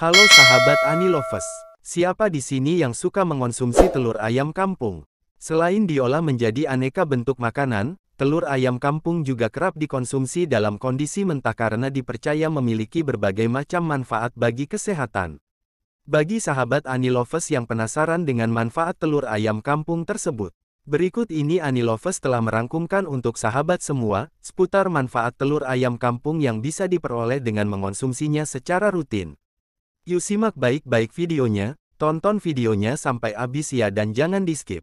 Halo sahabat Anilovers. Siapa di sini yang suka mengonsumsi telur ayam kampung? Selain diolah menjadi aneka bentuk makanan, telur ayam kampung juga kerap dikonsumsi dalam kondisi mentah karena dipercaya memiliki berbagai macam manfaat bagi kesehatan. Bagi sahabat Anilovers yang penasaran dengan manfaat telur ayam kampung tersebut, berikut ini Anilovers telah merangkumkan untuk sahabat semua, seputar manfaat telur ayam kampung yang bisa diperoleh dengan mengonsumsinya secara rutin. Yuk simak baik-baik videonya, tonton videonya sampai habis ya dan jangan di skip.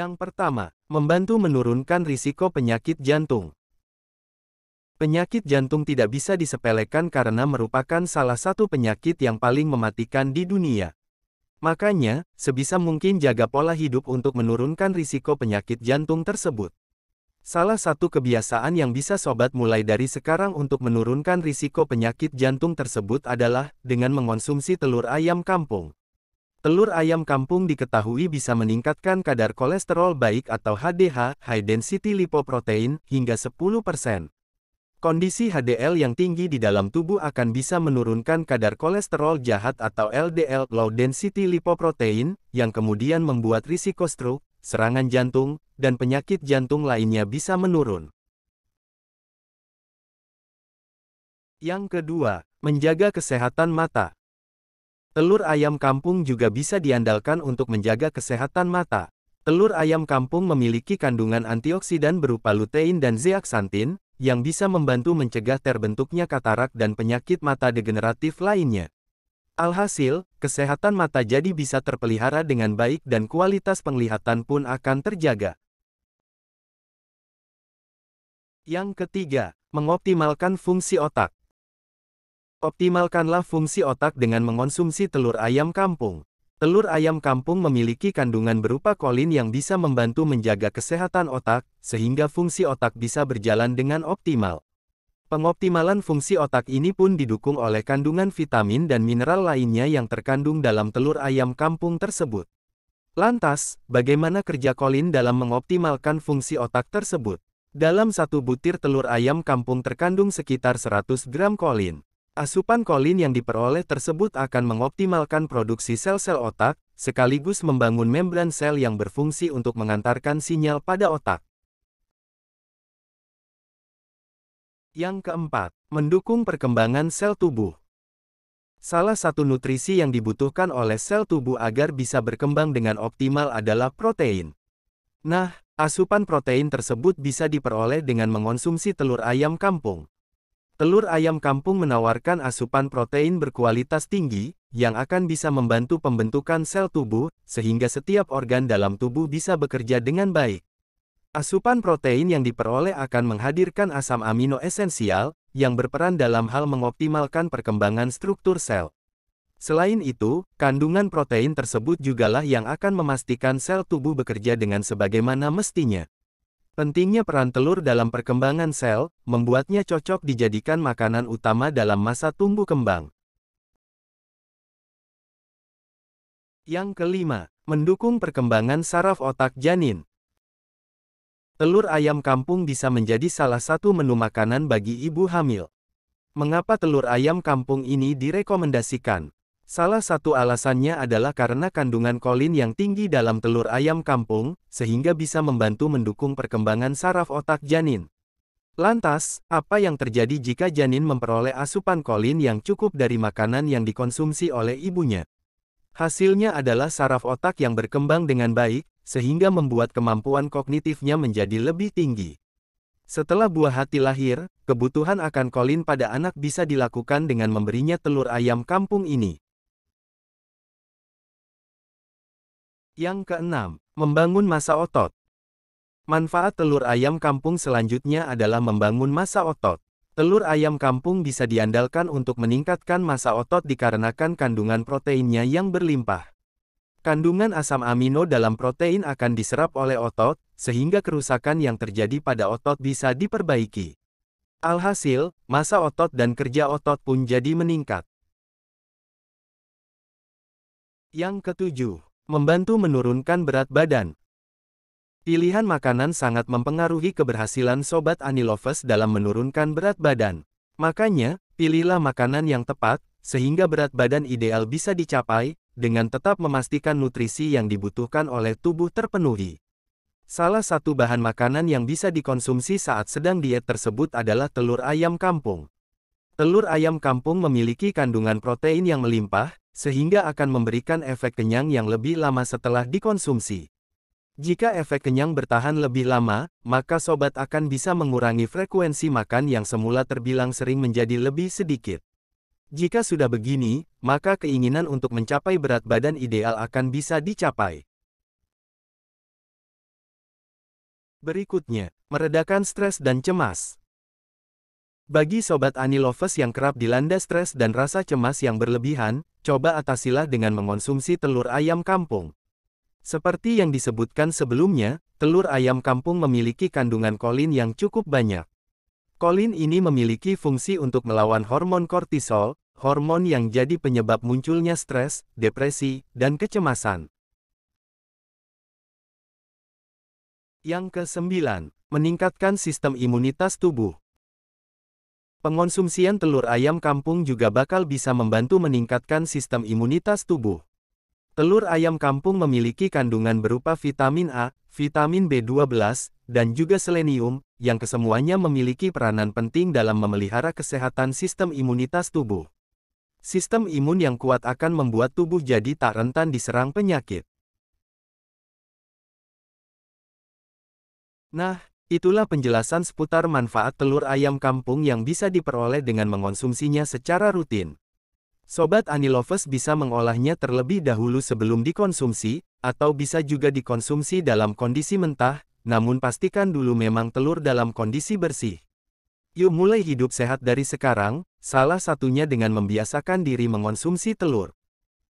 Yang pertama, membantu menurunkan risiko penyakit jantung. Penyakit jantung tidak bisa disepelekan karena merupakan salah satu penyakit yang paling mematikan di dunia. Makanya, sebisa mungkin jaga pola hidup untuk menurunkan risiko penyakit jantung tersebut. Salah satu kebiasaan yang bisa sobat mulai dari sekarang untuk menurunkan risiko penyakit jantung tersebut adalah dengan mengonsumsi telur ayam kampung. Telur ayam kampung diketahui bisa meningkatkan kadar kolesterol baik atau HDH, high density lipoprotein, hingga 10%. Kondisi HDL yang tinggi di dalam tubuh akan bisa menurunkan kadar kolesterol jahat atau LDL, low density lipoprotein, yang kemudian membuat risiko stroke, serangan jantung, dan penyakit jantung lainnya bisa menurun. Yang kedua, menjaga kesehatan mata. Telur ayam kampung juga bisa diandalkan untuk menjaga kesehatan mata. Telur ayam kampung memiliki kandungan antioksidan berupa lutein dan zeaxanthin, yang bisa membantu mencegah terbentuknya katarak dan penyakit mata degeneratif lainnya. Alhasil, kesehatan mata jadi bisa terpelihara dengan baik dan kualitas penglihatan pun akan terjaga. Yang ketiga, mengoptimalkan fungsi otak. Optimalkanlah fungsi otak dengan mengonsumsi telur ayam kampung. Telur ayam kampung memiliki kandungan berupa kolin yang bisa membantu menjaga kesehatan otak, sehingga fungsi otak bisa berjalan dengan optimal. Pengoptimalan fungsi otak ini pun didukung oleh kandungan vitamin dan mineral lainnya yang terkandung dalam telur ayam kampung tersebut. Lantas, bagaimana kerja kolin dalam mengoptimalkan fungsi otak tersebut? Dalam satu butir telur ayam kampung terkandung sekitar 100 gram kolin. Asupan kolin yang diperoleh tersebut akan mengoptimalkan produksi sel-sel otak, sekaligus membangun membran sel yang berfungsi untuk mengantarkan sinyal pada otak. Yang keempat, mendukung perkembangan sel tubuh. Salah satu nutrisi yang dibutuhkan oleh sel tubuh agar bisa berkembang dengan optimal adalah protein. Nah, asupan protein tersebut bisa diperoleh dengan mengonsumsi telur ayam kampung. Telur ayam kampung menawarkan asupan protein berkualitas tinggi, yang akan bisa membantu pembentukan sel tubuh, sehingga setiap organ dalam tubuh bisa bekerja dengan baik. Asupan protein yang diperoleh akan menghadirkan asam amino esensial, yang berperan dalam hal mengoptimalkan perkembangan struktur sel. Selain itu, kandungan protein tersebut jugalah yang akan memastikan sel tubuh bekerja dengan sebagaimana mestinya. Pentingnya peran telur dalam perkembangan sel, membuatnya cocok dijadikan makanan utama dalam masa tumbuh kembang. Yang kelima, mendukung perkembangan saraf otak janin. Telur ayam kampung bisa menjadi salah satu menu makanan bagi ibu hamil. Mengapa telur ayam kampung ini direkomendasikan? Salah satu alasannya adalah karena kandungan kolin yang tinggi dalam telur ayam kampung, sehingga bisa membantu mendukung perkembangan saraf otak janin. Lantas, apa yang terjadi jika janin memperoleh asupan kolin yang cukup dari makanan yang dikonsumsi oleh ibunya? Hasilnya adalah saraf otak yang berkembang dengan baik, sehingga membuat kemampuan kognitifnya menjadi lebih tinggi. Setelah buah hati lahir, kebutuhan akan kolin pada anak bisa dilakukan dengan memberinya telur ayam kampung ini. Yang keenam, membangun massa otot. Manfaat telur ayam kampung selanjutnya adalah membangun massa otot. Telur ayam kampung bisa diandalkan untuk meningkatkan massa otot dikarenakan kandungan proteinnya yang berlimpah. Kandungan asam amino dalam protein akan diserap oleh otot, sehingga kerusakan yang terjadi pada otot bisa diperbaiki. Alhasil, massa otot dan kerja otot pun jadi meningkat. Yang ketujuh, membantu menurunkan berat badan. Pilihan makanan sangat mempengaruhi keberhasilan Sobat Anilovers dalam menurunkan berat badan. Makanya, pilihlah makanan yang tepat, sehingga berat badan ideal bisa dicapai, dengan tetap memastikan nutrisi yang dibutuhkan oleh tubuh terpenuhi. Salah satu bahan makanan yang bisa dikonsumsi saat sedang diet tersebut adalah telur ayam kampung. Telur ayam kampung memiliki kandungan protein yang melimpah, sehingga akan memberikan efek kenyang yang lebih lama setelah dikonsumsi. Jika efek kenyang bertahan lebih lama, maka sobat akan bisa mengurangi frekuensi makan yang semula terbilang sering menjadi lebih sedikit. Jika sudah begini, maka keinginan untuk mencapai berat badan ideal akan bisa dicapai. Berikutnya, meredakan stres dan cemas. Bagi sobat anilovers yang kerap dilanda stres dan rasa cemas yang berlebihan, coba atasilah dengan mengonsumsi telur ayam kampung. Seperti yang disebutkan sebelumnya, telur ayam kampung memiliki kandungan kolin yang cukup banyak. Kolin ini memiliki fungsi untuk melawan hormon kortisol, hormon yang jadi penyebab munculnya stres, depresi, dan kecemasan. Yang kesembilan, meningkatkan sistem imunitas tubuh. Pengonsumsian telur ayam kampung juga bakal bisa membantu meningkatkan sistem imunitas tubuh. Telur ayam kampung memiliki kandungan berupa vitamin A, vitamin B12, dan juga selenium, yang kesemuanya memiliki peranan penting dalam memelihara kesehatan sistem imunitas tubuh. Sistem imun yang kuat akan membuat tubuh jadi tak rentan diserang penyakit. Nah, Itulah penjelasan seputar manfaat telur ayam kampung yang bisa diperoleh dengan mengonsumsinya secara rutin. Sobat Anilovers bisa mengolahnya terlebih dahulu sebelum dikonsumsi, atau bisa juga dikonsumsi dalam kondisi mentah, namun pastikan dulu memang telur dalam kondisi bersih. Yuk mulai hidup sehat dari sekarang, salah satunya dengan membiasakan diri mengonsumsi telur.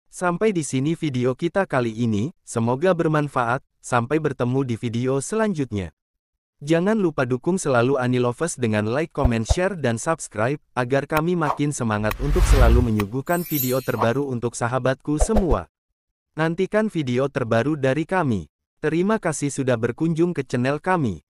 Sampai di sini video kita kali ini, semoga bermanfaat, sampai bertemu di video selanjutnya. Jangan lupa dukung selalu Anilovers dengan like, comment, share, dan subscribe, agar kami makin semangat untuk selalu menyuguhkan video terbaru untuk sahabatku semua. Nantikan video terbaru dari kami. Terima kasih sudah berkunjung ke channel kami.